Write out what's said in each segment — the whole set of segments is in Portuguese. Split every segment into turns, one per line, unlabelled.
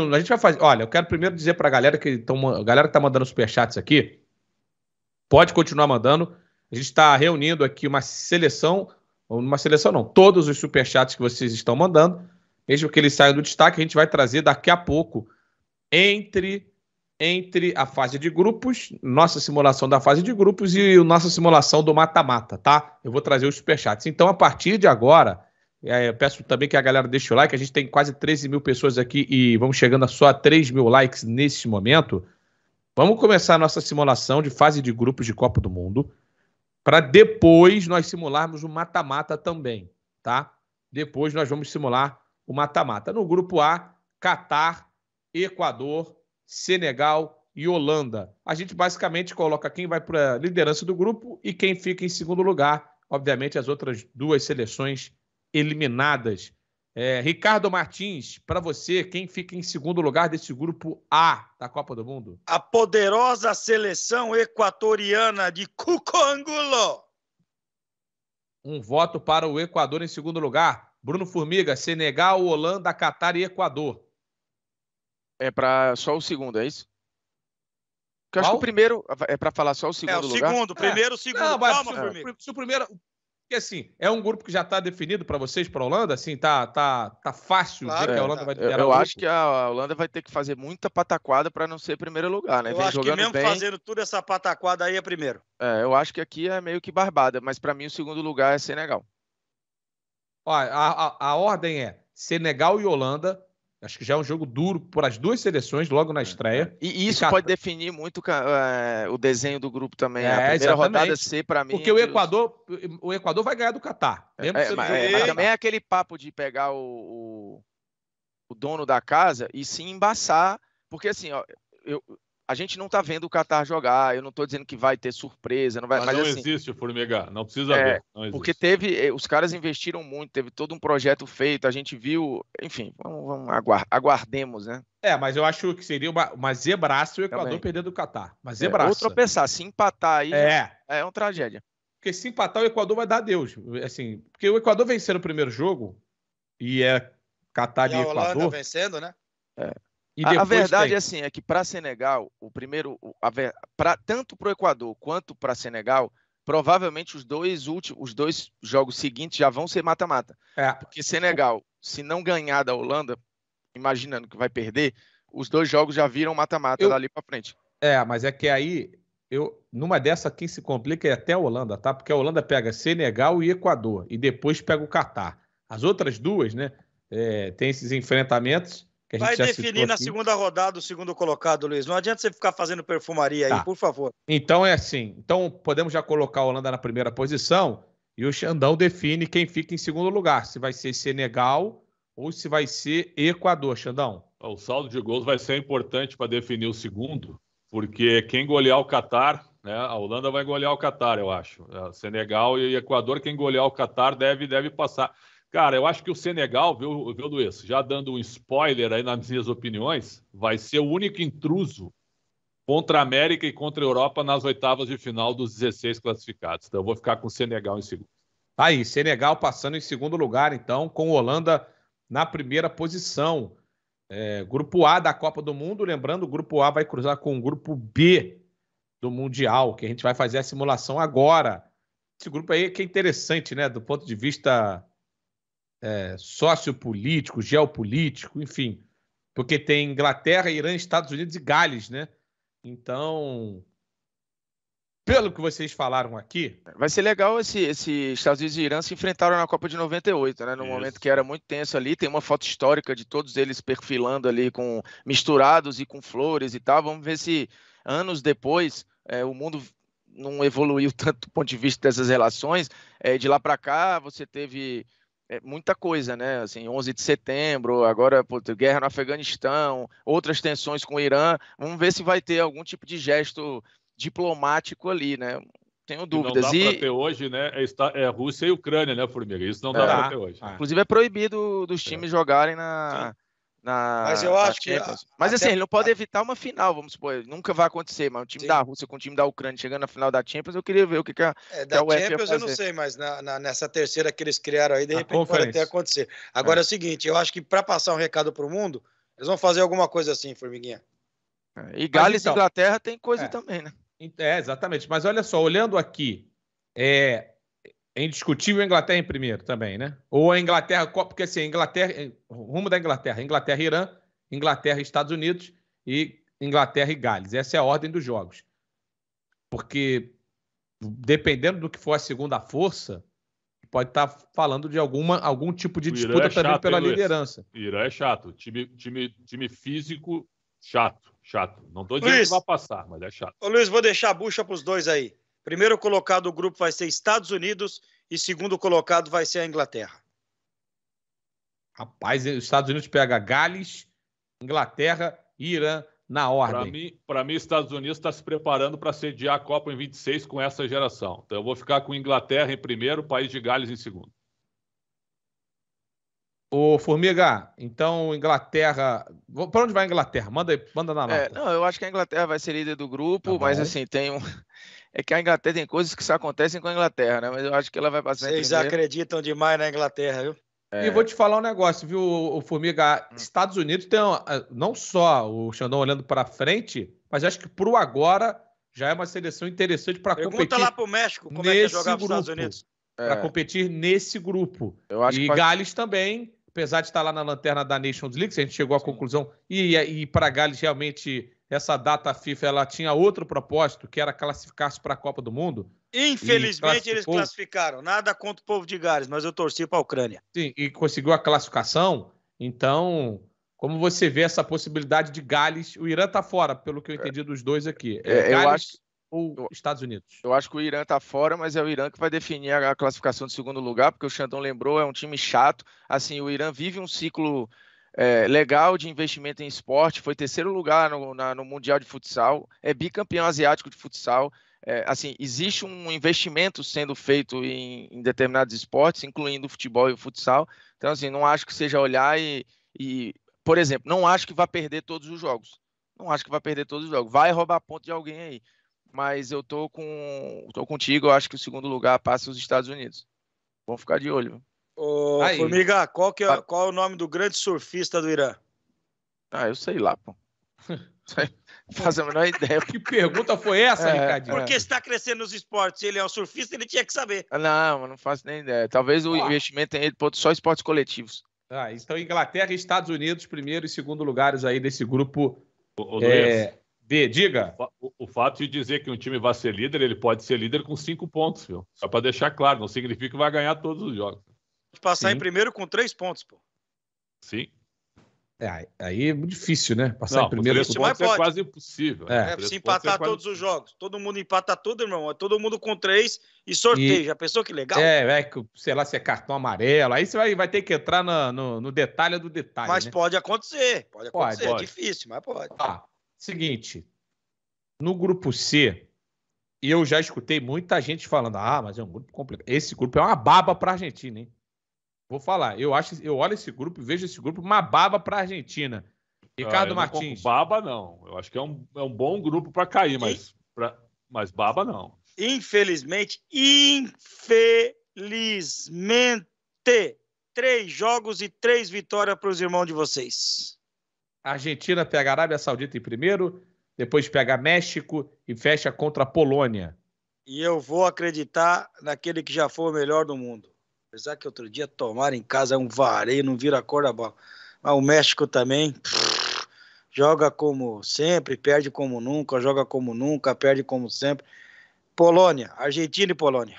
A gente vai fazer. Olha, eu quero primeiro dizer para a galera que está galera que tá mandando superchats aqui, pode continuar mandando. A gente está reunindo aqui uma seleção, uma seleção não, todos os superchats que vocês estão mandando, mesmo que eles saiam do destaque, a gente vai trazer daqui a pouco entre entre a fase de grupos, nossa simulação da fase de grupos e a nossa simulação do mata-mata, tá? Eu vou trazer os superchats. Então, a partir de agora, é, eu peço também que a galera deixe o like. A gente tem quase 13 mil pessoas aqui e vamos chegando a só 3 mil likes nesse momento. Vamos começar a nossa simulação de fase de grupos de Copa do Mundo para depois nós simularmos o mata-mata também, tá? Depois nós vamos simular o mata-mata. No grupo A, Catar, Equador, Senegal e Holanda. A gente basicamente coloca quem vai para a liderança do grupo e quem fica em segundo lugar. Obviamente, as outras duas seleções eliminadas. É, Ricardo Martins, para você, quem fica em segundo lugar desse grupo A da Copa do Mundo?
A poderosa seleção equatoriana de Cuco
Um voto para o Equador em segundo lugar. Bruno Formiga, Senegal, Holanda, Catar e Equador.
É para só o segundo, é isso? eu acho que o primeiro é para falar só o é, segundo lugar. É o segundo, primeiro, é. segundo. Não, Calma, é. Formiga.
Se o primeiro, porque assim, é um grupo que já está definido para vocês, para a Holanda? Assim, tá, tá, tá fácil claro, é, que a Holanda vai liderar Eu, eu acho que
a Holanda vai ter que fazer muita pataquada para não ser primeiro lugar, né? Eu Vem acho que mesmo bem. fazendo toda essa pataquada aí é primeiro. É, eu acho que aqui é meio que barbada, mas para mim o segundo lugar é Senegal.
Olha, a, a, a ordem é Senegal e Holanda, Acho que já é um jogo duro por as duas seleções logo na é, estreia.
É. E isso e... pode definir muito é, o desenho do grupo também. Né? É, a primeira exatamente. rodada C para mim. Porque é o Equador, o Equador vai ganhar do Catar. É, mas, mas também é aquele papo de pegar o, o, o, dono da casa e se embaçar, porque assim, ó, eu, a gente não está vendo o Qatar jogar, eu não estou dizendo que vai ter surpresa, não vai. Mas, mas não assim,
existe o Formiga, não precisa é, ver. Não porque
teve, eh, os caras investiram muito, teve todo um projeto feito, a gente viu, enfim, vamos, vamos aguard, aguardemos, né?
É, mas eu acho que seria uma, uma zebraça o Equador Também. perdendo o Qatar, uma zebraça. É, ou
tropeçar, se empatar aí é,
é uma tragédia. Porque se empatar o Equador vai dar Deus, assim, porque o Equador vencer o primeiro jogo e é Qatar e, e a Holanda Equador.
vencendo, né?
É a verdade tem... é
assim, é que para Senegal, o primeiro, a, pra, tanto para o Equador quanto para Senegal, provavelmente os dois últimos, os dois jogos seguintes já vão ser mata-mata. É. Porque Senegal, se não ganhar da Holanda, imaginando que vai perder, os dois jogos já viram mata-mata eu... dali para frente.
É, mas é que aí eu numa dessa quem se complica é até a Holanda, tá? Porque a Holanda pega Senegal e Equador e depois pega o Catar. As outras duas, né? É, tem esses enfrentamentos que a gente Vai já definir na segunda
rodada o segundo colocado, Luiz. Não adianta você ficar fazendo perfumaria tá. aí, por favor.
Então é assim. Então podemos já colocar a Holanda na primeira posição e o Xandão define quem fica em segundo lugar. Se vai ser Senegal ou se vai ser Equador, Xandão. O saldo
de gols vai ser importante para definir o segundo, porque quem golear o Catar, né, a Holanda vai golear o Catar, eu acho. É, Senegal e Equador, quem golear o Catar deve, deve passar. Cara, eu acho que o Senegal, viu, viu Luiz, já dando um spoiler aí nas minhas opiniões, vai ser o único intruso contra a América e contra a Europa nas oitavas de
final dos 16 classificados. Então eu vou ficar com o Senegal em segundo. Tá aí, Senegal passando em segundo lugar, então, com Holanda na primeira posição. É, grupo A da Copa do Mundo, lembrando, o grupo A vai cruzar com o grupo B do Mundial, que a gente vai fazer a simulação agora. Esse grupo aí é que é interessante, né? Do ponto de vista é, sociopolítico, geopolítico, enfim, porque tem Inglaterra, Irã, Estados Unidos e Gales, né? Então, pelo que vocês falaram aqui.
Vai ser legal esse, esse Estados Unidos e Irã se enfrentaram na Copa de 98, né? No Isso. momento que era muito tenso ali, tem uma foto histórica de todos eles perfilando ali com misturados e com flores e tal. Vamos ver se anos depois é, o mundo não evoluiu tanto do ponto de vista dessas relações. É, de lá para cá você teve é muita coisa, né? Assim, 11 de setembro, agora guerra no Afeganistão, outras tensões com o Irã. Vamos ver se vai ter algum tipo de gesto diplomático ali, né? Tenho dúvidas. não dá para
ter hoje, né? É, é Rússia e Ucrânia, né, Formiga? Isso não dá, dá. É. para ter hoje. Ah.
Inclusive é proibido dos é. times é. jogarem na, na, mas eu acho que. mas assim, ele não pode evitar uma final, vamos supor. Nunca vai acontecer, mas o time sim. da Rússia com o time da Ucrânia chegando na final da Champions, eu queria ver o que, que a. É, da que a Champions eu não sei,
mas na, na, nessa terceira que eles criaram aí, de repente pode até acontecer. É. Agora é. é o seguinte, eu acho que para passar um recado para o mundo, eles vão fazer alguma coisa assim, Formiguinha.
É, e Gales então, e Inglaterra
tem coisa é, também, né?
É, exatamente. Mas olha só, olhando aqui, é, é indiscutível a Inglaterra em primeiro também, né? Ou a Inglaterra, porque assim, a Inglaterra, é, rumo da Inglaterra, Inglaterra e Irã, Inglaterra e Estados Unidos e Inglaterra e Gales. Essa é a ordem dos jogos. Porque dependendo do que for a segunda força, pode estar tá falando de alguma, algum tipo de disputa é também chato, pela liderança.
Irã é chato. Time, time, time físico, chato, chato. Não estou dizendo Luiz, que vai passar, mas é chato.
Ô,
Luiz, vou deixar a bucha para os dois aí. Primeiro colocado do grupo vai ser Estados Unidos e segundo colocado vai ser a Inglaterra.
Rapaz, os Estados Unidos pega Gales,
Inglaterra
e Irã na ordem.
Para mim, mim, Estados Unidos está se preparando para sediar a Copa em 26 com essa geração. Então eu vou ficar com Inglaterra em primeiro, País de Gales em segundo.
Ô, Formiga, então Inglaterra. Para onde vai a Inglaterra? Manda, manda na é, nota. É,
não, eu acho que a Inglaterra vai ser líder do grupo, tá mas assim, tem um, é que a Inglaterra tem coisas que só acontecem com a Inglaterra, né? Mas eu acho que ela vai passar. Vocês acreditam demais na Inglaterra, viu? É. E vou te falar um negócio, viu, o Formiga? Hum. Estados Unidos tem eh, não
só o Xandão olhando para frente, mas acho que o agora já é uma seleção interessante para competir. Pergunta lá para
o México como é que é jogar grupo, Estados Unidos. É. Para
competir nesse grupo. e Gales também, apesar de estar lá na lanterna da Nations League, se a gente chegou à Sim. conclusão, e, e para Gales realmente essa data FIFA ela tinha outro propósito, que era classificar-se para a Copa do Mundo. Infelizmente eles
classificaram. Nada contra o povo de Gales, mas eu torci para a
Ucrânia. Sim, e conseguiu a classificação. Então, como você vê essa possibilidade de Gales? O Irã está fora, pelo que eu é. entendi dos dois aqui. É, é Gales eu acho, ou Estados
Unidos? Eu acho que o Irã está fora, mas é o Irã que vai definir a classificação de segundo lugar, porque o Xandão lembrou, é um time chato. Assim, o Irã vive um ciclo é, legal de investimento em esporte, foi terceiro lugar no, na, no Mundial de Futsal, é bicampeão asiático de futsal. É, assim, existe um investimento sendo feito em, em, determinados esportes, incluindo o futebol e o futsal. Então, assim, não acho que seja olhar e, e por exemplo, não acho que vai perder todos os jogos. Não acho que vai perder todos os jogos. Vai roubar ponto de alguém aí. Mas eu tô com, tô contigo. Eu acho que o segundo lugar passa os Estados Unidos. Vamos ficar de olho. Ô, Formiga,
qual, que é, qual é o nome do grande surfista do Irã?
Ah, eu sei lá, pô. Fazer a menor ideia. que pergunta foi essa, é, Ricardinho? Porque
está
crescendo nos esportes, ele é um surfista, ele tinha que saber. Ah,
não, não faço nem ideia. Talvez o ah. investimento em ido só esportes coletivos.
Ah, então Inglaterra e Estados Unidos, primeiro e segundo
lugares aí desse
grupo
ô, ô, é, B. Diga. O, o, fato de dizer que um time vai ser líder, ele pode ser líder com cinco pontos, viu? Só para deixar claro, não significa que vai ganhar todos os jogos passar Sim. em
primeiro com três pontos, pô.
Sim. É, aí é difícil, né? Passar não, em primeiro com pontos é, é quase impossível. Né? É, é se empatar
é quase... todos os jogos. Todo mundo empata tudo, irmão. É todo mundo com três e sorteio. E... Já pensou que legal? É,
é, sei lá se é cartão amarelo. Aí você vai, vai ter que entrar no, no, detalhe do detalhe. Mas né?
pode acontecer. Pode, acontecer. É pode. É difícil,
mas pode. Tá. seguinte. No grupo C, E eu já escutei muita gente falando: ah, mas é um grupo complicado. Esse grupo é uma baba pra Argentina, hein? Vou falar, eu acho, eu olho esse grupo, vejo esse grupo uma baba para a Argentina. Ricardo ah, Martins. Não baba não. Eu acho que é um, é um bom grupo para cair, mas, pra, mas baba não.
Infelizmente, infelizmente,
três jogos e três
vitórias para os irmãos de vocês.
Argentina pega a Arábia Saudita em primeiro, depois pega México e fecha contra a Polônia.
E eu vou acreditar naquele que já foi o melhor do mundo. Apesar que outro dia tomaram em casa um vareio, não vira a cor da bola. Mas o México também joga como sempre, perde como nunca, joga como nunca, perde como sempre. Polônia, Argentina e Polônia.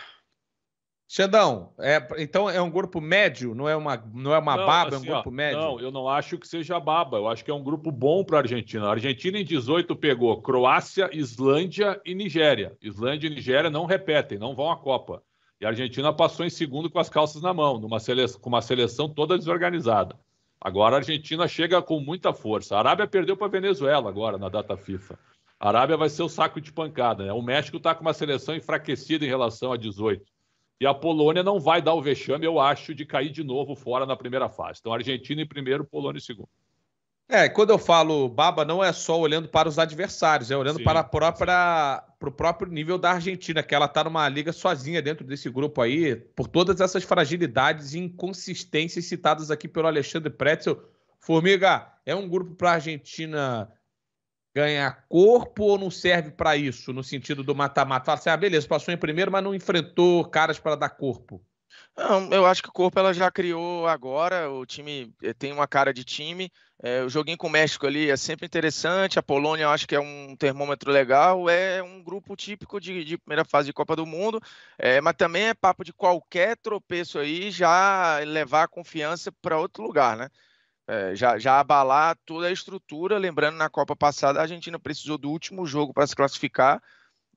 Xandão, é, então é um grupo médio, não é uma, não é uma não, baba, assim, é um assim, grupo ó,
médio? Não, eu não acho que seja baba, eu acho que é um grupo bom para a Argentina. A Argentina em 18 pegou Croácia, Islândia e Nigéria. Islândia e Nigéria não repetem, não vão à Copa. E a Argentina passou em segundo com as calças na mão, numa seleção, com uma seleção toda desorganizada. Agora a Argentina chega com muita força. A Arábia perdeu para a Venezuela agora na data FIFA. A Arábia vai ser o saco de pancada. Né? O México está com uma seleção enfraquecida em relação a 18. E a Polônia não vai dar o vexame, eu acho, de cair de novo fora na primeira fase. Então, Argentina em primeiro, Polônia em segundo.
É, quando eu falo baba, não é só olhando para os adversários, é olhando sim, para a própria para o próprio nível da Argentina, que ela está numa liga sozinha dentro desse grupo aí, por todas essas fragilidades e inconsistências citadas aqui pelo Alexandre Pretzel. Formiga, é um grupo para a Argentina ganhar corpo ou não serve para isso, no sentido do mata-mata? Fala assim, ah, beleza, passou em primeiro, mas não enfrentou caras para dar corpo.
Não, eu acho que o corpo ela já criou agora. O time eh, tem uma cara de time. É, o joguinho com o México ali é sempre interessante. A Polônia eu acho que é um termômetro legal. É um grupo típico de, de primeira fase de Copa do Mundo. É, mas também é papo de qualquer tropeço aí já levar a confiança para outro lugar, né? É, já, já abalar toda a estrutura. Lembrando, na Copa passada, a Argentina precisou do último jogo para se classificar,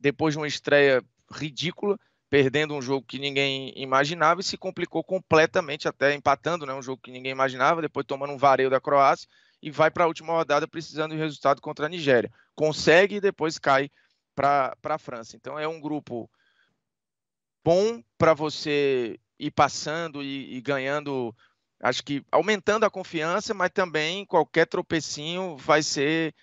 depois de uma estreia ridícula perdendo um jogo que ninguém imaginava e se complicou completamente, até empatando, né? Um jogo que ninguém imaginava, depois tomando um vareio da Croácia e vai para a última rodada precisando de resultado contra a Nigéria. Consegue e depois cai para a França. Então é um grupo bom para você ir passando e, e, ganhando, acho que aumentando a confiança, mas também qualquer tropecinho vai ser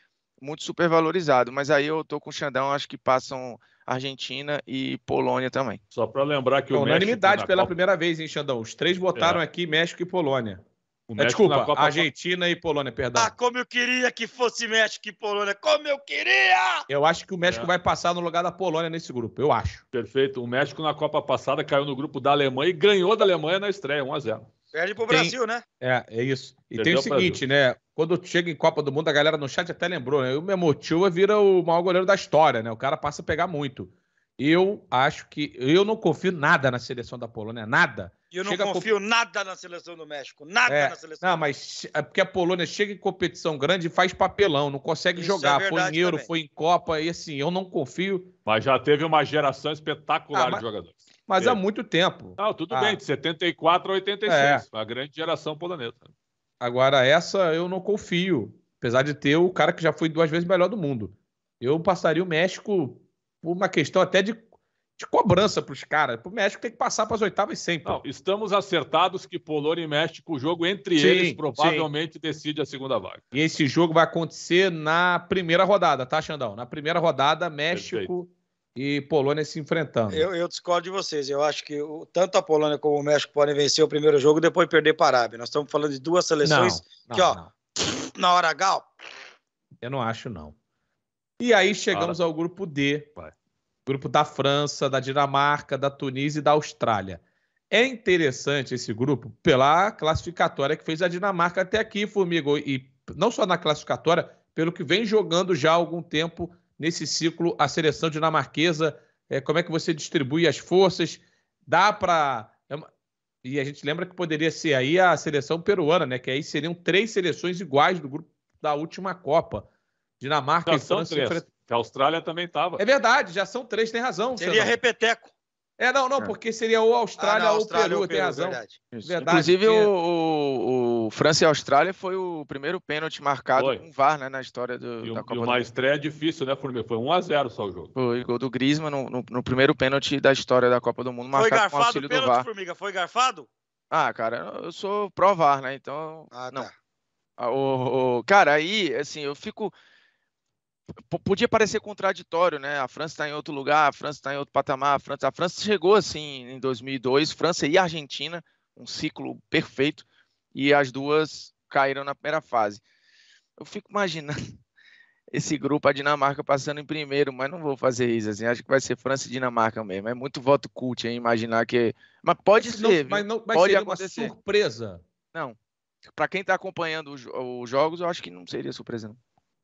muito supervalorizado. Mas aí eu estou com o Xandão, acho que passam Argentina e Polônia também. Só para lembrar que o unanimidade México, pela Copa...
primeira vez, hein, Xandão? Os três botaram é. aqui México e Polônia. É, desculpa, Copa... Argentina e Polônia, perdão. Ah, como eu queria que fosse
México e Polônia, como eu queria!
Eu acho que o México é. vai passar no lugar da Polônia nesse grupo, eu
acho. Perfeito. O México na Copa passada caiu no grupo da Alemanha e ganhou da Alemanha na estreia, 1 a 0.
Perde pro tem, Brasil, né?
É, é isso. E Perdeu tem o seguinte, né? Quando chega em Copa do Mundo, a galera no chat até lembrou, né? O Memotiva vira o maior goleiro da história, né? O cara passa a pegar muito. Eu acho que. Eu não confio nada na seleção da Polônia, nada.
Eu não chega confio nada na seleção do México, nada é, na
seleção. Não, mas é porque a Polônia chega em competição grande e faz papelão, não consegue Isso é jogar. É foi em Euro, também. foi em Copa, e assim, eu não confio. Mas já teve uma geração
espetacular ah, mas... de jogadores mas é. há muito tempo. Não, tudo ah. bem, de 74 a 86, é. a grande geração polonesa.
Agora, essa eu não confio, apesar de ter o cara que já foi duas vezes melhor do mundo. Eu passaria o México por uma questão até de, de cobrança para os caras. O México tem que passar para as oitavas sempre. Não, estamos acertados que Polônia
e México, o jogo entre sim, eles provavelmente sim. decide a segunda vaga.
E esse jogo vai acontecer na primeira rodada, tá, Xandão? Na primeira rodada, México. Perfeito e Polônia se enfrentando. Eu,
eu, discordo de vocês. Eu acho que o, tanto a Polônia como o México podem vencer o primeiro jogo e depois perder para a Arábia. Nós estamos falando de duas seleções não, não, que, ó, não. na hora H.
Eu não acho, não. E aí chegamos ao grupo D. Vai. Grupo da França, da Dinamarca, da Tunísia e da Austrália. É interessante esse grupo pela classificatória que fez a Dinamarca até aqui, Formigo. E não só na classificatória, pelo que vem jogando já há algum tempo nesse ciclo a seleção dinamarquesa. É, como é que você distribui as forças? Dá para. É uma... E a gente lembra que poderia ser aí a seleção peruana, né? Que aí seriam três seleções iguais do grupo da última Copa. Dinamarca já e França. São três. Que a Austrália também estava. É verdade, já são três, tem razão. Seria repeteco. É, não, não, é. porque seria ou Austrália, ah, não, Austrália ou Peru, ou Peru tem razão. Verdade. verdade Inclusive, que... o,
o, o França e Austrália foi o primeiro pênalti marcado foi. com VAR né, na história do, e, da Copa e uma do estreia difícil, né, Formiga? Foi 1x0 só o jogo. Foi gol do Griezmann no, no, no, primeiro pênalti da história da Copa do Mundo foi garfado, com auxílio pênalti, do VAR. Formiga, foi garfado? Ah, cara, eu sou pró-VAR, né? Então, ah, tá. não. Tá. O, o, cara, aí, assim, eu fico... P podia parecer contraditório, né? A França está em outro lugar, a França está em outro patamar. A França, a França chegou, assim, em 2002, França e Argentina, um ciclo perfeito e as duas caíram na primeira fase. Eu fico imaginando esse grupo, a Dinamarca passando em primeiro, mas não vou fazer isso, assim, acho que vai ser França e Dinamarca mesmo, é muito voto cult, hein, imaginar que... Mas pode mas ser, não, mas não, mas pode acontecer. uma surpresa. Não, para quem está acompanhando os, os, jogos, eu acho que não seria surpresa, não.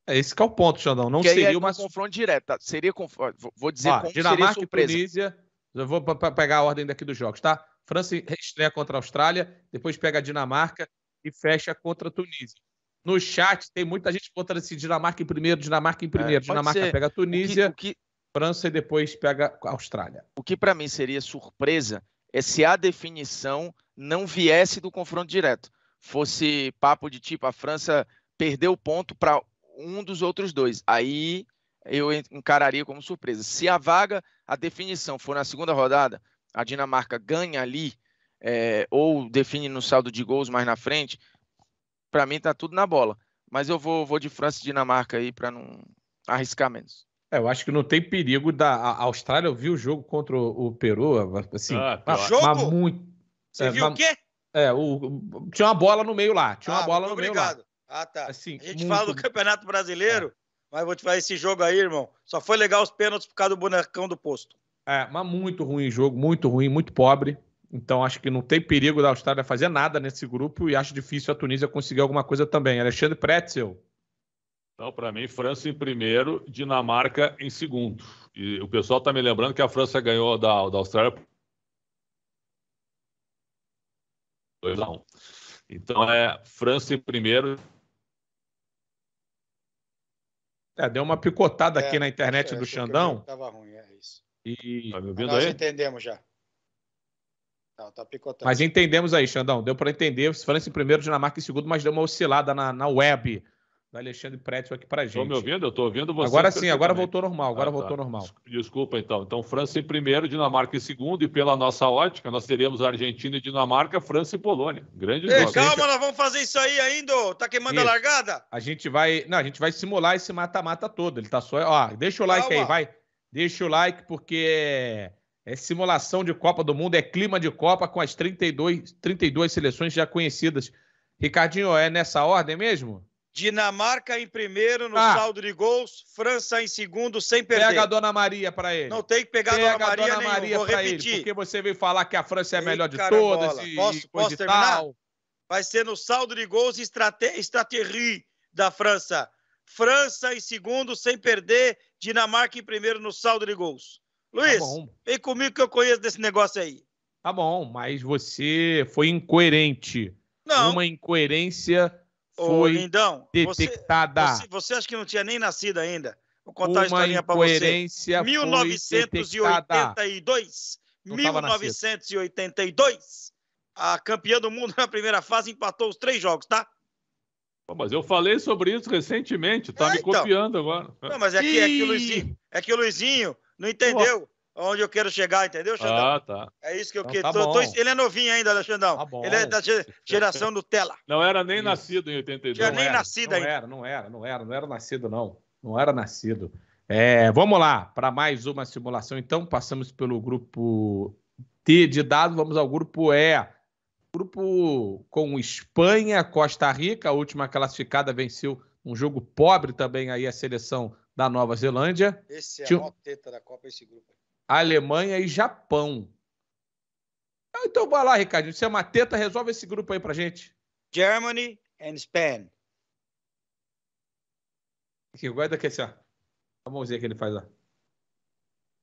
É, esse que é o ponto, Xandão, não seria aí é uma...
confronto direto, tá? seria, conf... vou dizer ah, como Dinamarca seria surpresa. e
Tunísia, eu vou pegar a ordem daqui dos jogos, tá? França estreia contra a Austrália, depois pega a Dinamarca e fecha contra a Tunísia. No chat tem muita gente contra esse
Dinamarca em primeiro, Dinamarca em é, primeiro, é, Dinamarca ser. pega a Tunísia,
o que, o que... França e depois pega a
Austrália. O que para mim seria surpresa é se a definição não viesse do confronto direto. Fosse papo de tipo, a França perdeu o ponto para um dos outros dois. Aí eu encararia como surpresa. Se a vaga, a definição for na segunda rodada, a Dinamarca ganha ali é, ou define no saldo de gols mais na frente, para mim tá tudo na bola. Mas eu vou, vou de França e Dinamarca aí para não arriscar menos.
É, eu acho que não tem perigo da a Austrália. Eu vi o jogo contra o, Peru, assim, ah, mas, jogo? Mas muito.
Você é, viu mas, o quê?
É, o, tinha uma bola no meio lá. Tinha ah, uma bola no obrigado. meio
lá. Ah, tá. Assim, a gente muito... fala do Campeonato Brasileiro, é. mas vou te falar esse jogo aí, irmão. Só foi legal os pênaltis por causa do bonecão do posto.
É, mas muito ruim o jogo, muito ruim, muito pobre. Então acho que não tem perigo da Austrália fazer nada nesse grupo e acho difícil a Tunísia conseguir alguma coisa também. Alexandre Pretzel. Então,
para mim, França em primeiro, Dinamarca em segundo. E o pessoal está me lembrando que a França ganhou da, da Austrália dois a um. Então é França em primeiro.
É, deu uma picotada é, aqui na internet é, do Xandão. Ruim, e... Tá me ouvindo Nós aí? entendemos já. Não, tá picotando. Mas entendemos aí, Xandão. Deu para entender. França em primeiro, Dinamarca em segundo, mas deu uma oscilada na, na web do Alexandre Prétio aqui
para gente. Estão me ouvindo? Eu estou ouvindo você. Agora sim, agora voltou normal. Agora ah, tá. voltou normal. Desculpa, então. Então, França em primeiro, Dinamarca em segundo, e pela nossa ótica, nós teremos Argentina e Dinamarca, França e Polônia.
Grande Ei, Calma,
nós vamos fazer isso aí ainda. Tá queimando isso. a largada?
A gente vai. Não, a gente vai simular esse mata-mata todo. Ele tá só. Ó, deixa o like aí, vai. Deixa o like porque é, simulação de Copa do Mundo, é clima de Copa com as 32, 32 seleções já conhecidas. Ricardinho, é nessa ordem mesmo? Dinamarca em primeiro
no ah. saldo de gols, França em segundo sem perder. Pega a Dona Maria para ele. Não tem que pegar Pega a Dona Maria, a Dona Maria vou repetir. Ele, porque
você veio falar que a França é a melhor Ei, de todas e, posso, posso terminar? Tal.
Vai ser no saldo de gols estratégia da França. França em segundo sem perder Dinamarca em primeiro no saldo de gols. Luiz, tá vem comigo que eu conheço desse negócio aí.
Tá bom, mas você foi incoerente. Não. Uma incoerência foi Ô, Lindão, detectada. Você, você,
você, acha que não tinha nem nascido ainda? Vou contar uma a historinha para você. 1982. 1982. A campeã do mundo na primeira fase empatou os três jogos, tá?
mas eu falei sobre isso recentemente,
tá é, me então. copiando agora. Não, mas é que, é que, o, Luizinho, é que o Luizinho não entendeu onde eu quero chegar, entendeu, Xandão? Ah, tá. É isso que eu então quero. Tá tô, tô, ele é novinho ainda, Xandão. Tá bom. Ele é da geração Nutella.
Não era nem isso. nascido em 82. Não, não nem era, nascido não ainda.
Era, não era, não era, não era nascido, não. Não era nascido. É, vamos lá, para mais uma simulação. Então, passamos pelo grupo T de dados, vamos ao grupo E. Grupo com Espanha, Costa Rica, a última classificada venceu um jogo pobre também aí a seleção da Nova Zelândia.
Esse é Tinha... a maior teta da Copa, esse grupo.
Alemanha e Japão. Ah, então vai lá, Ricardinho. Você é uma teta, resolve esse grupo aí pra gente. Germany and Spain. Aqui, guarda aqui assim, ó. A mãozinha que ele faz lá.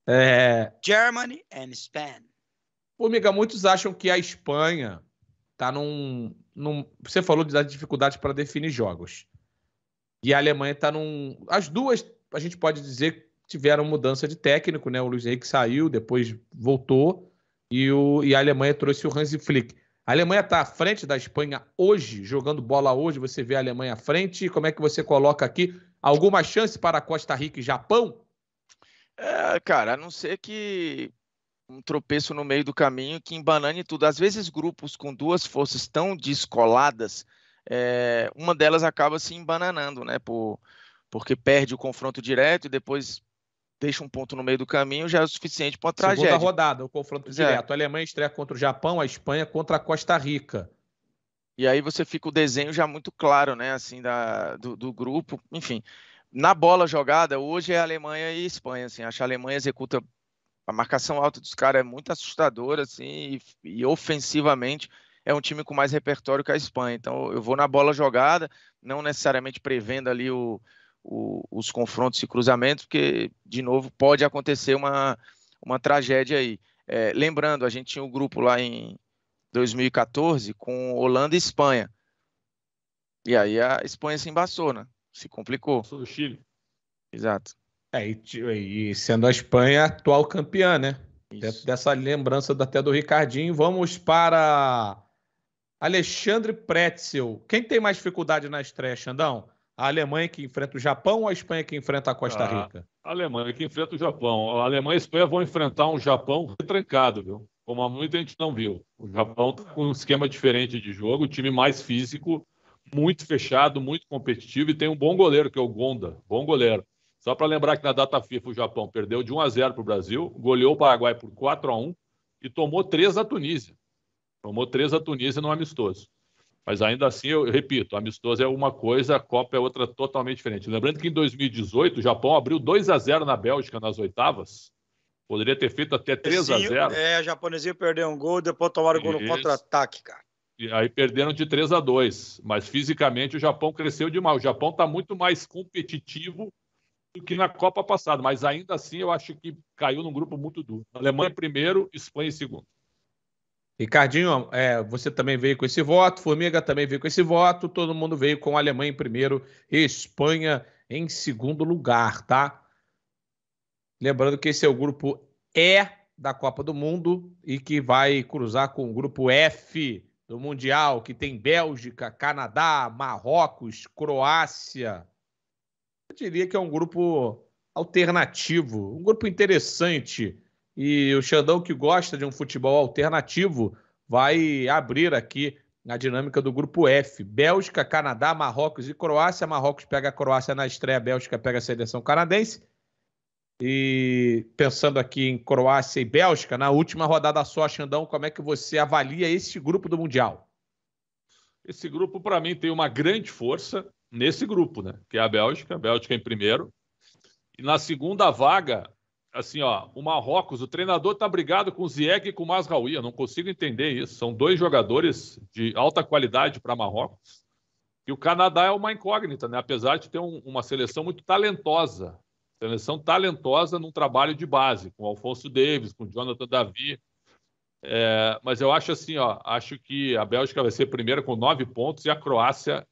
É... Germany and Spain. Formiga, muitos acham que a Espanha tá num, num você falou da dificuldade para definir jogos. E a Alemanha está num. As duas, a gente pode dizer, tiveram mudança de técnico, né? O Luiz Henrique saiu, depois voltou, e, o, e a Alemanha trouxe o Hansi Flick. A Alemanha está à frente da Espanha hoje, jogando bola hoje. Você vê a Alemanha à frente. Como é que você coloca aqui?
Alguma chance para Costa Rica e Japão? É, cara, a não ser que um tropeço no meio do caminho que embanane tudo. Às vezes, grupos com duas forças tão descoladas, é, uma delas acaba se embananando, né? Por, porque perde o confronto direto e depois deixa um ponto no meio do caminho, já é o suficiente para uma Segunda tragédia. Segunda
rodada, o confronto é. direto. É. A Alemanha estreia contra o Japão, a Espanha contra a Costa Rica.
E aí você fica o desenho já muito claro, né? Assim, da, do, do grupo, enfim na bola jogada, hoje é a Alemanha e Espanha. Assim, acho que a Alemanha executa a marcação alta dos caras é muito assustadora, assim, e, e, ofensivamente é um time com mais repertório que a Espanha. Então eu vou na bola jogada, não necessariamente prevendo ali o, o, os confrontos e cruzamentos, porque, de novo, pode acontecer uma, uma tragédia aí. É, lembrando, a gente tinha um grupo lá em 2014 com Holanda e Espanha. E aí a Espanha se embaçou, né? Se complicou. do Chile. Exato.
É, e, e sendo a Espanha
atual campeã, né?
Dentro dessa lembrança até do Ricardinho, vamos para Alexandre Pretzel. Quem tem mais dificuldade na estreia, Xandão? A Alemanha que enfrenta o Japão ou a Espanha que enfrenta a Costa ah, Rica?
A Alemanha que enfrenta o Japão. A Alemanha e a Espanha vão enfrentar um Japão retrancado, viu? Como há muito a gente não viu. O Japão está com um esquema diferente de jogo, time mais físico, muito fechado, muito competitivo e tem um bom goleiro, que é o Gonda. Bom goleiro. Só para lembrar que na data FIFA o Japão perdeu de 1 a 0 para o Brasil, goleou o Paraguai por 4 a 1 e tomou 3 a Tunísia. Tomou 3 a Tunísia no amistoso. Mas ainda assim, eu repito, amistoso é uma coisa, a Copa é outra totalmente diferente. Lembrando que em 2018 o Japão abriu 2 a 0 na Bélgica nas oitavas. Poderia ter feito até 3 a 0.
É, o japonesinha perdeu um gol, depois tomaram o gol no contra-ataque, cara.
E aí perderam de 3 a 2, mas fisicamente o Japão cresceu demais. O Japão está muito mais competitivo que na Copa passada, mas ainda assim eu acho que caiu num grupo muito duro. Alemanha primeiro, Espanha em segundo.
Ricardinho, é, você também veio com esse voto, Formiga também veio com esse voto, todo mundo veio com Alemanha em primeiro e Espanha em segundo lugar, tá? Lembrando que esse é o grupo E da Copa do Mundo e que vai cruzar com o grupo F do Mundial, que tem Bélgica, Canadá, Marrocos, Croácia, diria que é um grupo alternativo, um grupo interessante. E o Xandão, que gosta de um futebol alternativo, vai abrir aqui a dinâmica do grupo F. Bélgica, Canadá, Marrocos e Croácia. Marrocos pega a Croácia na estreia, Bélgica pega a seleção canadense. E pensando aqui em Croácia e Bélgica, na última rodada só, Xandão, como é que você avalia esse grupo do Mundial? Esse grupo, para mim, tem uma grande força nesse grupo, né? Que é a Bélgica, a Bélgica
em primeiro. E na segunda vaga, assim, ó, o Marrocos, o treinador tá brigado com o Zieg e com o Masraoui, eu não consigo entender isso. São dois jogadores de alta qualidade para Marrocos. E o Canadá é uma incógnita, né? Apesar de ter um, uma seleção muito talentosa, seleção talentosa num trabalho de base, com o Alfonso Davis, com o Jonathan Davi. É, mas eu acho assim, ó, acho que a Bélgica vai ser primeira com nove pontos e a Croácia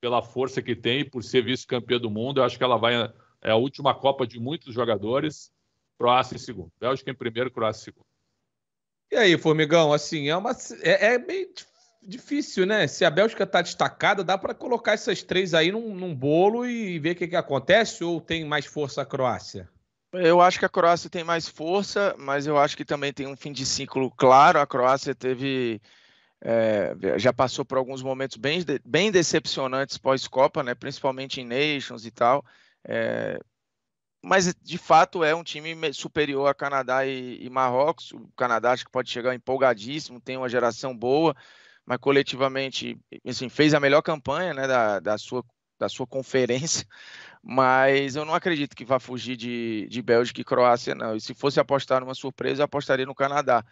pela força que tem, por ser vice-campeã do mundo. Eu acho que ela vai. É a última Copa de muitos jogadores. Croácia em segundo. Bélgica em primeiro, Croácia
em segundo. E aí, Formigão, assim, é, uma, é, é meio difícil, né? Se a Bélgica está destacada, dá para colocar essas três aí num, num bolo e ver o que, que acontece? Ou tem mais força a Croácia?
Eu acho que a Croácia tem mais força, mas eu acho que também tem um fim de ciclo claro. A Croácia teve é, já passou por alguns momentos bem, bem decepcionantes pós-Copa, né? principalmente em Nations e tal. É, mas, de fato, é um time superior a Canadá e, e, Marrocos. O Canadá acho que pode chegar empolgadíssimo, tem uma geração boa, mas coletivamente assim, fez a melhor campanha né, da, da, sua, da sua conferência. Mas eu não acredito que vá fugir de, de Bélgica e Croácia, não. E se fosse apostar numa surpresa, eu apostaria no Canadá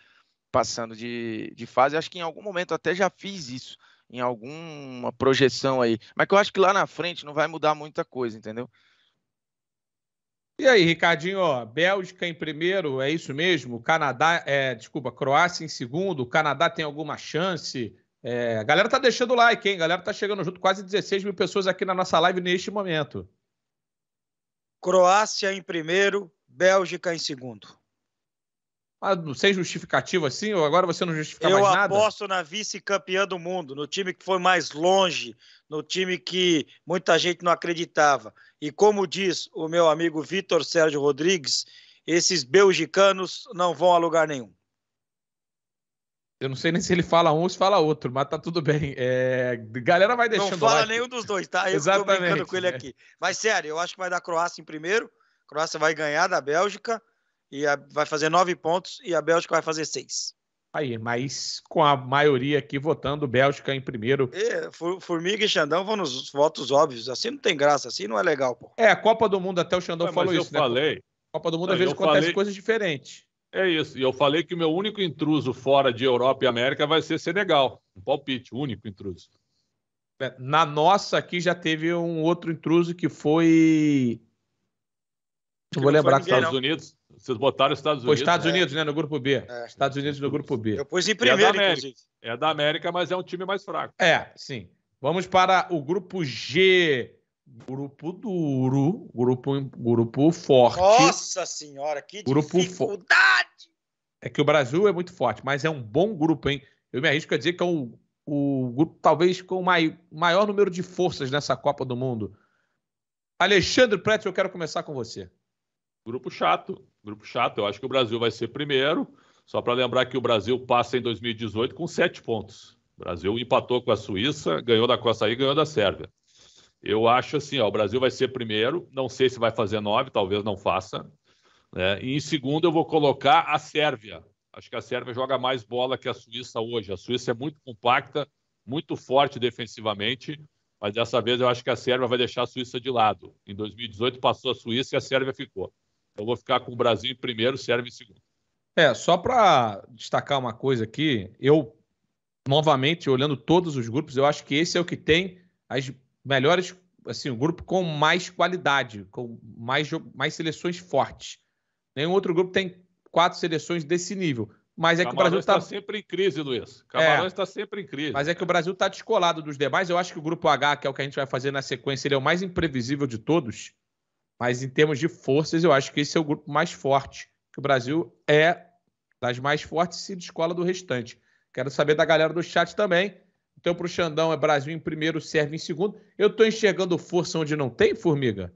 passando de, de fase. Acho que em algum momento até já fiz isso, em alguma projeção aí. Mas que eu acho que lá na frente não vai mudar muita coisa, entendeu?
E aí, Ricardinho, ó, Bélgica em primeiro, é isso mesmo? Canadá, é, desculpa, Croácia em segundo, Canadá tem alguma chance? É, a galera tá deixando o like, hein? A galera tá chegando junto, quase 16 mil pessoas aqui na nossa live neste momento. Croácia em primeiro, Bélgica em segundo mas ah, não sei justificativo assim, ou agora você não justifica eu mais nada? Eu aposto
na vice-campeã do mundo, no time que foi mais longe, no time que muita gente não acreditava. E como diz o meu amigo Vitor Sérgio Rodrigues, esses belgicanos não vão a lugar nenhum.
Eu não sei nem se ele fala um ou se fala outro, mas tá tudo bem. É... Galera vai deixando. Não fala like. nenhum
dos dois, tá? Eu Exatamente, tô brincando com ele aqui. Mas sério, eu acho que vai dar Croácia em primeiro. Croácia vai ganhar da Bélgica e a, vai fazer nove pontos e a Bélgica vai fazer seis.
Aí, mas com a maioria aqui votando Bélgica em primeiro.
É, Formiga e Xandão vão nos votos óbvios. Assim não tem graça, assim não é legal, pô.
É, a Copa do Mundo, até o Xandão mas falou mas isso, eu né? Falei. Copa do Mundo, às vezes, acontece falei... coisas diferentes. É isso.
E eu falei que o meu único intruso fora de Europa e América vai ser Senegal. Um palpite, o único intruso.
É, na nossa aqui já teve um outro intruso que foi. Não vou lembrar. Foi ninguém, Estados não.
Unidos. Vocês botaram Estados Unidos. Os Estados né? Unidos,
né? No grupo B. É. Estados Unidos no grupo B. Eu pus em é primeiro, é inclusive.
É da América, mas é um time mais fraco.
É, sim. Vamos para o grupo G. Grupo duro, grupo, grupo forte. Nossa senhora, que grupo dificuldade! É que o Brasil é muito forte, mas é um bom grupo, hein? Eu me arrisco a dizer que é o, o grupo talvez com o maior número de forças nessa Copa do Mundo. Alexandre Pretz, eu quero começar com você. Grupo chato,
grupo chato. Eu acho que o Brasil vai ser primeiro. Só para lembrar que o Brasil passa em 2018 com sete pontos. O Brasil empatou com a Suíça, ganhou da Costa Rica, ganhou da Sérvia. Eu acho assim, ó, o Brasil vai ser primeiro. Não sei se vai fazer nove, talvez não faça. Né? E em segundo eu vou colocar a Sérvia. Acho que a Sérvia joga mais bola que a Suíça hoje. A Suíça é muito compacta, muito forte defensivamente, mas dessa vez eu acho que a Sérvia vai deixar a Suíça de lado. Em 2018 passou a Suíça e a Sérvia ficou. Eu vou ficar com o Brasil em primeiro, serve em segundo.
É, só para destacar uma coisa aqui, eu, novamente, olhando todos os grupos, eu acho que esse é o que tem as melhores, assim, o grupo com mais qualidade, com mais, mais seleções fortes. Nenhum outro grupo tem quatro seleções desse nível. Mas é Camarões que o Brasil está tá
sempre em crise, Luiz. É. Camarões
está é, sempre em crise. Mas é que o Brasil está descolado dos demais. Eu acho que o grupo H, que é o que a gente vai fazer na sequência, ele é o mais imprevisível de todos. Mas em termos de forças, eu acho que esse é o grupo mais forte, que o Brasil é das mais fortes e se descola do restante. Quero saber da galera do chat também. Então, para o Xandão, é Brasil em primeiro, Sérvia em segundo. Eu estou enxergando força onde não tem, Formiga?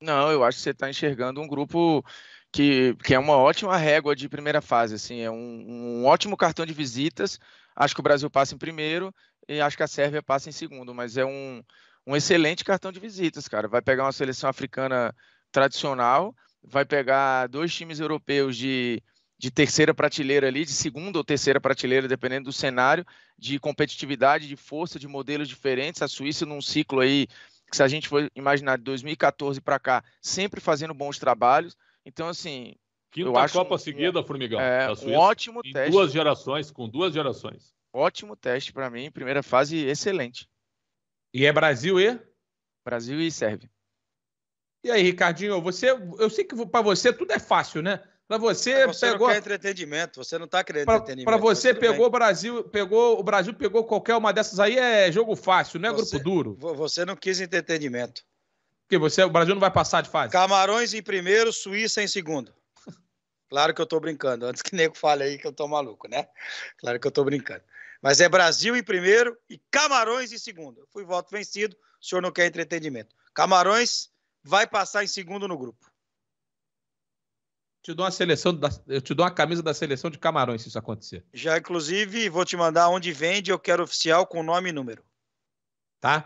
Não, eu acho que você está enxergando um grupo que, que é uma ótima régua de primeira fase. Assim, é um, um ótimo cartão de visitas. Acho que o Brasil passa em primeiro e acho que a Sérvia passa em segundo, mas é um, um excelente cartão de visitas, cara. Vai pegar uma seleção africana tradicional, vai pegar dois times europeus de, de terceira prateleira ali, de segunda ou terceira prateleira, dependendo do cenário, de competitividade, de força, de modelos diferentes. A Suíça num ciclo aí, que se a gente for imaginar de 2014 para cá, sempre fazendo bons trabalhos. Então, assim. Quinta eu Copa acho Copa um, seguida, Formigão. É, Suíça, um ótimo teste. Duas gerações, com duas gerações. Ótimo teste para mim, primeira fase excelente.
E é Brasil e? Brasil
e Sérvia. E
aí, Ricardinho, você, eu sei que para você tudo é fácil, né? Para você, você pegou não quer entretenimento,
você não está querendo pra, entretenimento. Para você pegou
o Brasil, pegou o Brasil pegou qualquer uma dessas aí é jogo fácil, não é você, grupo duro. Você não quis entretenimento. Porque você, o Brasil não vai
passar de fase. Camarões em primeiro, Suíça em segundo. Claro que eu estou brincando, antes que nego fale aí que eu estou maluco, né? Claro que eu estou brincando. Mas é Brasil em primeiro e Camarões em segundo. Eu fui voto vencido, o senhor não quer entretenimento. Camarões vai passar em
segundo no grupo. Te dou uma seleção, da, eu te dou uma camisa da seleção de Camarões se isso acontecer.
Já, inclusive, vou te mandar onde vende, eu quero oficial com nome e número.
Tá?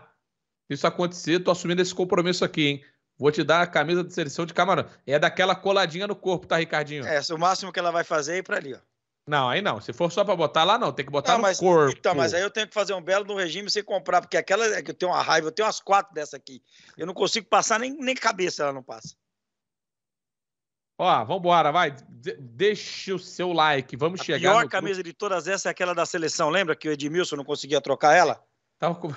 Se isso acontecer, tô assumindo esse compromisso aqui, hein? Vou te dar a camisa da seleção de Camarões. É daquela coladinha no corpo, tá, Ricardinho? É, o máximo que ela vai fazer é ir pra ali, ó. Não, aí não. Se for só para botar lá, não. Tem que botar não, mas, no corpo. Então, mas aí
eu tenho que fazer um belo no regime sem comprar, porque aquela é que eu tenho uma raiva. Eu tenho umas quatro dessa aqui. Eu não consigo passar nem, nem cabeça,
ela não passa. Ó, vambora, vai. De deixa o seu like. Vamos a chegar. A pior no... camisa
de todas essas é aquela da seleção. Lembra que o Edmilson não conseguia trocar ela? Tava com...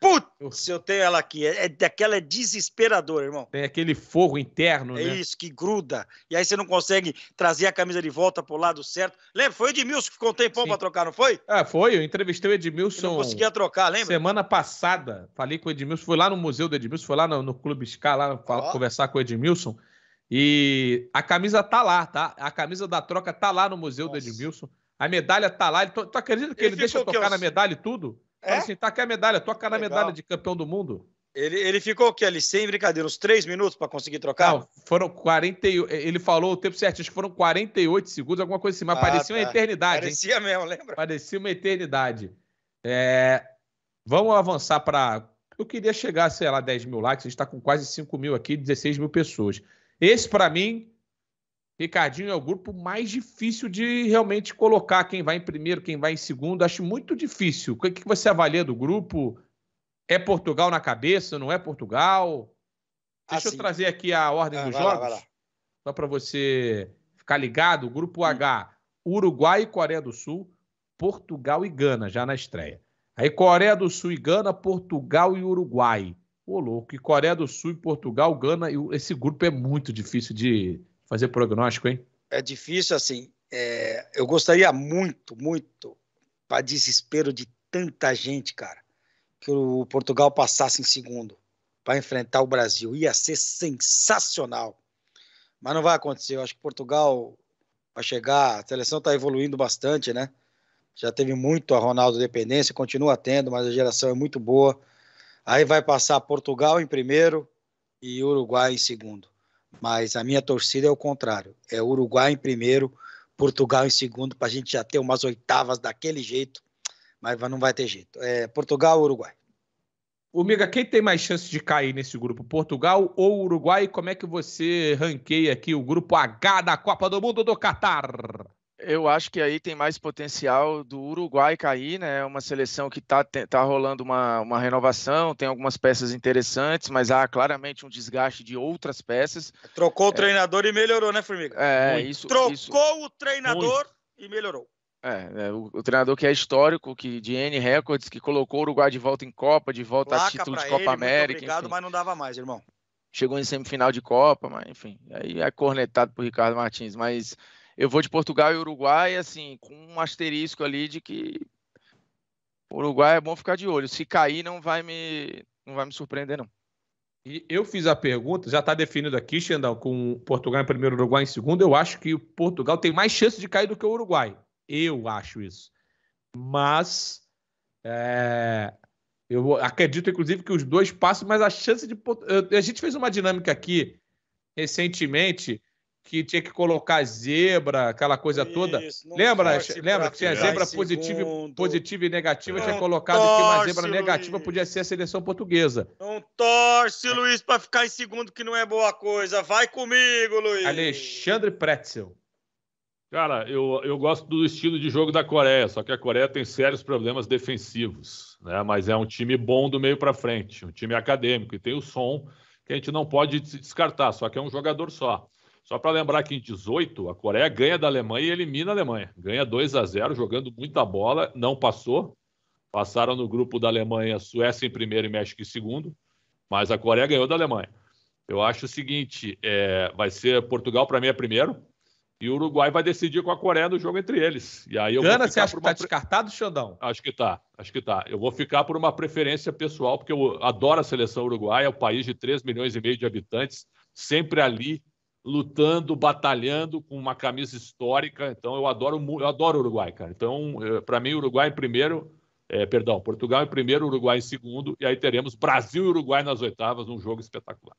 Putz, eu tenho ela aqui. É, é daquela é desesperadora, irmão.
Tem aquele fogo interno, é né? É isso,
que gruda. E aí você não consegue trazer a camisa de volta pro lado certo. Lembra? Foi o Edmilson que ficou um tempão Sim. pra trocar, não foi?
Ah, foi. Eu entrevistei o Edmilson. Eu não conseguia trocar, lembra? Semana passada. Falei com o Edmilson. Fui lá no museu do Edmilson, fui lá no, no Clube Scar, lá falar, conversar com o Edmilson. E a camisa tá lá, tá? A camisa da troca tá lá no museu Nossa. do Edmilson. A medalha tá lá. Tu, acredita que ele, ele deixa tocar uns... na medalha e tudo? É? Assim, tá aqui a medalha, toca na medalha de campeão do mundo. Ele, ele ficou o quê ali? Sem brincadeira, uns três minutos para conseguir trocar? Não, foram 48. Ele falou o tempo certo, acho que foram 48 segundos, alguma coisa assim, mas ah, parecia tá. uma eternidade. Parecia hein? mesmo, lembra? Parecia uma eternidade. É... Vamos avançar para. Eu queria chegar, sei lá, 10 mil likes, a gente está com quase 5 mil aqui, 16 mil pessoas. Esse, para mim, Ricardinho é o grupo mais difícil de realmente colocar quem vai em primeiro, quem vai em segundo. Acho muito difícil. O que você avalia do grupo? É Portugal na cabeça? Não é Portugal? Deixa assim. eu trazer aqui a ordem ah, dos jogos. Lá, lá. Só para você ficar ligado. Grupo H: Uruguai e Coreia do Sul, Portugal e Gana, já na estreia. Aí Coreia do Sul e Gana, Portugal e Uruguai. Ô, louco. E Coreia do Sul e Portugal, Gana. Esse grupo é muito difícil de fazer prognóstico, hein?
É difícil, assim. É, eu gostaria muito, muito, para desespero de tanta gente, cara, que o Portugal passasse em segundo para enfrentar o Brasil. Ia ser sensacional. Mas não vai acontecer. Eu acho que Portugal vai chegar. A seleção está evoluindo bastante, né? Já teve muito a Ronaldo dependência, continua tendo, mas a geração é muito boa. Aí vai passar Portugal em primeiro e Uruguai em segundo. Mas a minha torcida é o contrário. É Uruguai em primeiro, Portugal em segundo, para a gente já ter umas oitavas daquele jeito. Mas não vai ter jeito. É Portugal
ou Uruguai? O Miga, quem tem mais chance de cair nesse grupo? Portugal ou Uruguai? Como é que você ranqueia aqui o grupo H da Copa do Mundo do Catar?
Eu acho que aí tem mais potencial do Uruguai cair, né? É uma seleção que está tá rolando uma, uma renovação, tem algumas peças interessantes, mas há claramente um desgaste de outras peças. Trocou o é.
treinador é... e melhorou, né, Formiga? É, Muito. isso. Trocou isso... o treinador Muito. e melhorou.
É, é o, o, treinador que é histórico, que de N recordes, que colocou o Uruguai de volta em Copa, de volta Placa a título de Copa ele, América. obrigado, enfim. mas não
dava mais, irmão.
Chegou em semifinal de Copa, mas enfim, aí é cornetado por Ricardo Martins, mas eu vou de Portugal e Uruguai, assim, com um asterisco ali de que Uruguai é bom ficar de olho. Se cair, não vai me, não vai me surpreender, não. E eu fiz a pergunta, já está
definido aqui, Xandão, com Portugal em primeiro, Uruguai em segundo. Eu acho que o Portugal tem mais chance de cair do que o Uruguai. Eu acho isso. Mas é, eu acredito, inclusive, que os dois passam, mas a chance de. A gente fez uma dinâmica aqui recentemente que tinha que colocar zebra, aquela coisa Isso, toda. Lembra, lembra que tinha zebra positiva, positiva e negativa, não tinha colocado torce, que uma zebra Luiz. negativa podia ser a seleção portuguesa.
Não torce, Luiz, para ficar em segundo, que não é boa
coisa. Vai comigo, Luiz. Alexandre Pretzel. Cara, eu,
eu gosto do estilo de jogo da Coreia, só que a Coreia tem sérios problemas defensivos, né? Mas é um time bom do meio para frente, um time acadêmico e tem o som que a gente não pode descartar, só que é um jogador só. Só para lembrar que em 18, a Coreia ganha da Alemanha e elimina a Alemanha. Ganha 2 a 0 jogando muita bola, não passou. Passaram no grupo da Alemanha, Suécia em primeiro e México em segundo, mas a Coreia ganhou da Alemanha. Eu acho o seguinte: é, vai ser Portugal para mim é primeiro, e o Uruguai vai decidir com a Coreia no jogo entre eles. E aí eu Gana, você acha que está pre... descartado, Xandão? Acho que tá, acho que tá. Eu vou ficar por uma preferência pessoal, porque eu adoro a seleção uruguaia, é um país de 3 milhões e meio de habitantes, sempre ali lutando, batalhando com uma camisa histórica. Então eu adoro, eu adoro o Uruguai, cara. Então, eh, para mim, Uruguai em primeiro, é, perdão, Portugal em primeiro, Uruguai em segundo, e aí teremos Brasil e Uruguai nas oitavas, um jogo espetacular.